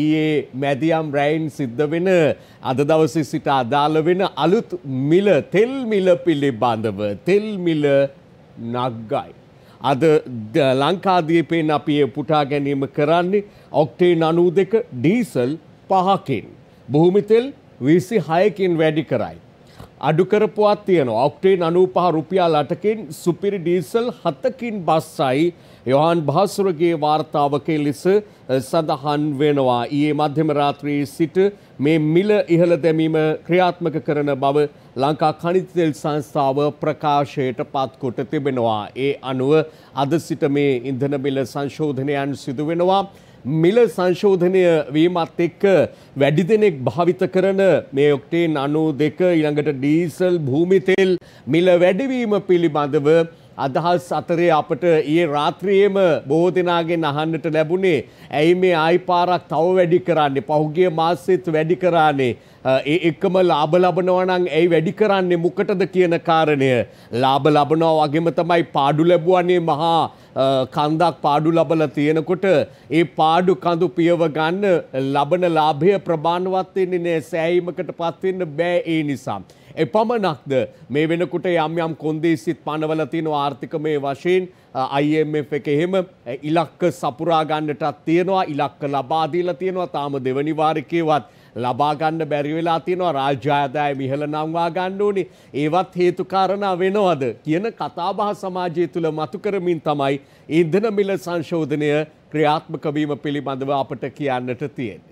ඊයේ මැදියම් රැයින් සිද්ධ වෙන අද දවසේ සිට අදාළ වෙන අලුත් මිල තෙල් මිල පිළිබඳව තෙල් මිල නග්ගයි. අද ලංකාදීපෙන් අපි පුටා ගැනීම කරන්නේ ඔක්ටේන් අනූ දෙක ඩීසල් පහකින්. බොහොමිතෙල් විසි හයකින් වැඩි කරයි. අඩු කරපුවත් තියෙනවා. ඔක්ටේන් 95 රුපියල් 8කින් සුපිරි ඩීසල් 7කින් බස්සයි යොහන් භාසුරගේ වාර්තාවක ලෙස සඳහන් වෙනවා. ඊයේ මධ්‍යම රාත්‍රියේ සිට මේ මිල ඉහළ දැමීම ක්‍රියාත්මක කරන බව ලංකා කනිත තෙල් සංස්ථාව ප්‍රකාශයට පත්කොට තිබෙනවා. ඒ අනුව අද සිට මේ ඉන්ධන මිල සංශෝධනයන් සිදු වෙනවා. මිල සංශෝධනය වීමත් එක්ක වැඩි දෙනෙක් භාවිත කරන මේ ඔක්ටේන් අනු දෙක ඊළඟට ඩීසල් භූමිතෙල් මිල වැඩිවීම පිළිබඳව අදහස් අතරේ අපට ඒ රාත්‍රියේම බොහෝ දෙනාගෙන් අහන්නට ලැබුණේ ඇයි මේ ආයිපාරක් තව වැඩි කරන්නේ පහුගිය මාසෙත් වැඩි කරානේ ඒ එකම ලාභ ලබනවා නම් ඇයි වැඩි කරන්නේ මොකටද කියන කාරණය ලාභ ලබනවා වගේම තමයි පාඩු ලැබුවානේ මහා කන්දක් පාඩු ලබලා තියෙනකොට ඒ පාඩු කඳු පියව ගන්න ලබන ලාභය ප්‍රමාණවත් වෙන්නේ නැහැ සෑහීමකටපත් වෙන්න බෑ ඒ නිසා එපමණක්ද මේ වෙනකොට යම් යම් කොන්දේසිත් පනවල තියෙනවා ආර්ථිකමේ වශයෙන් IMF එක එහෙම ඉලක්ක සපුරා ගන්නටත් තියෙනවා ඉලක්ක ලබා දීලා තියෙනවා තාම දෙවනි වාරිකේවත් ලබා ගන්න බැරි වෙලා තියෙනවා රාජ්‍ය ආදායම ඉහළ නම්වා ගන්න ඕනේ ඒවත් හේතු කාරණා වෙනවද කියන කතාබහ සමාජය තුළ මතු කරමින් තමයි ඉන්ධන මිල සංශෝධනය ක්‍රියාත්මක වීම පිළිබඳව අපට කියන්නට තියෙන්නේ